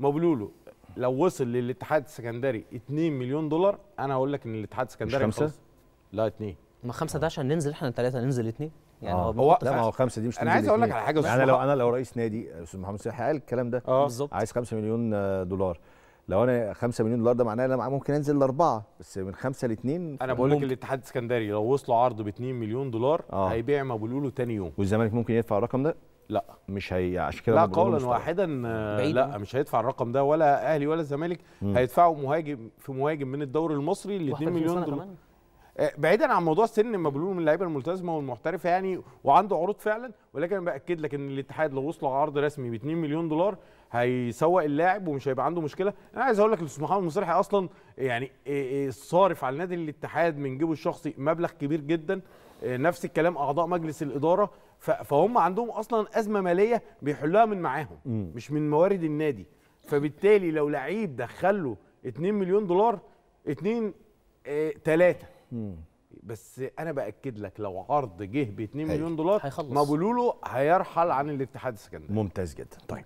مبلولو لو وصل للاتحاد السكندري 2 مليون دولار انا هقول لك ان الاتحاد السكندري مش خمسة؟ لا 2 ما خمسة ده عشان ننزل احنا ثلاثة ننزل 2 يعني آه. هو لا ما هو خمسة دي مش انا عايز اقول لك على حاجة يعني انا لو انا لو رئيس نادي استاذ محمد صلاح قال الكلام ده آه. بالظبط عايز 5 مليون آه، دولار لو انا 5 مليون دولار ده معناه ان انا ممكن انزل لاربعه بس من خمسه لاثنين انا بقول لك الاتحاد السكندري لو وصلوا عرض ب 2 مليون دولار آه. هيبيع ما بيقولوا له ثاني يوم والزمالك ممكن يدفع الرقم ده لا مش هي عشان كده لا قولا واحدا آه، لا مش هيدفع الرقم ده ولا اهلي ولا الزمالك هيدفعوا مهاجم في مهاجم من الدوري المصري ل 2 مليون دولار آه، بعيدا عن موضوع السن المبلول من اللعيبه الملتزمه والمحترفه يعني وعنده عروض فعلا ولكن انا باكد لك ان الاتحاد لو وصل عرض رسمي ب 2 مليون دولار هيسوق اللاعب ومش هيبقى عنده مشكله انا عايز اقول لك الاستاذ محمد مصرحي اصلا يعني آه، آه، صارف على نادي الاتحاد من جيبه الشخصي مبلغ كبير جدا نفس الكلام اعضاء مجلس الاداره فهم عندهم اصلا ازمه ماليه بيحلوها من معاهم مش من موارد النادي فبالتالي لو لعيب دخل له 2 مليون دولار 2 3 بس انا باكد لك لو عرض جه ب 2 مليون دولار بقولوا له هيرحل عن الاتحاد السكندري ممتاز جدا طيب